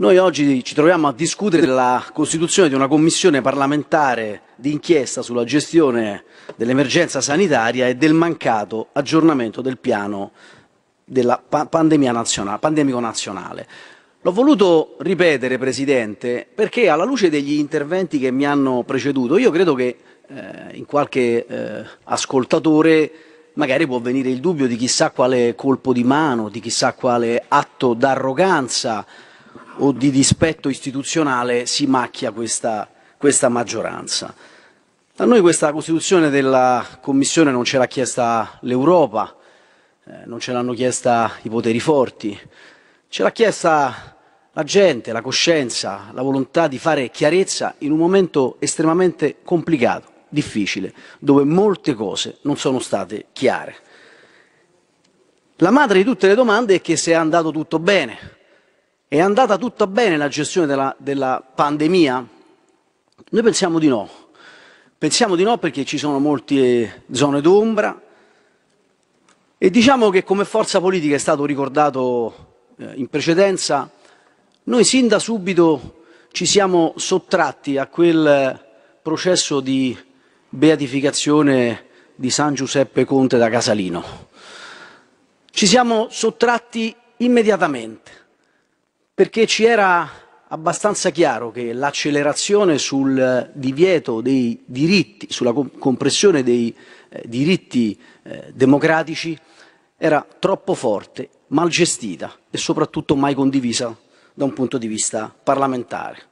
Noi oggi ci troviamo a discutere della costituzione di una commissione parlamentare d'inchiesta sulla gestione dell'emergenza sanitaria e del mancato aggiornamento del piano della pandemia nazionale, pandemico nazionale. L'ho voluto ripetere, Presidente, perché alla luce degli interventi che mi hanno preceduto, io credo che eh, in qualche eh, ascoltatore magari può venire il dubbio di chissà quale colpo di mano, di chissà quale atto d'arroganza o di dispetto istituzionale si macchia questa, questa maggioranza. A noi questa Costituzione della Commissione non ce l'ha chiesta l'Europa, eh, non ce l'hanno chiesta i poteri forti, ce l'ha chiesta la gente, la coscienza, la volontà di fare chiarezza in un momento estremamente complicato, difficile, dove molte cose non sono state chiare. La madre di tutte le domande è che se è andato tutto bene, è andata tutta bene la gestione della, della, pandemia? Noi pensiamo di no. Pensiamo di no perché ci sono molte zone d'ombra e diciamo che come forza politica è stato ricordato eh, in precedenza, noi sin da subito ci siamo sottratti a quel processo di beatificazione di San Giuseppe Conte da Casalino. Ci siamo sottratti immediatamente perché ci era abbastanza chiaro che l'accelerazione sul eh, divieto dei diritti, sulla compressione dei eh, diritti eh, democratici era troppo forte, mal gestita e soprattutto mai condivisa da un punto di vista parlamentare.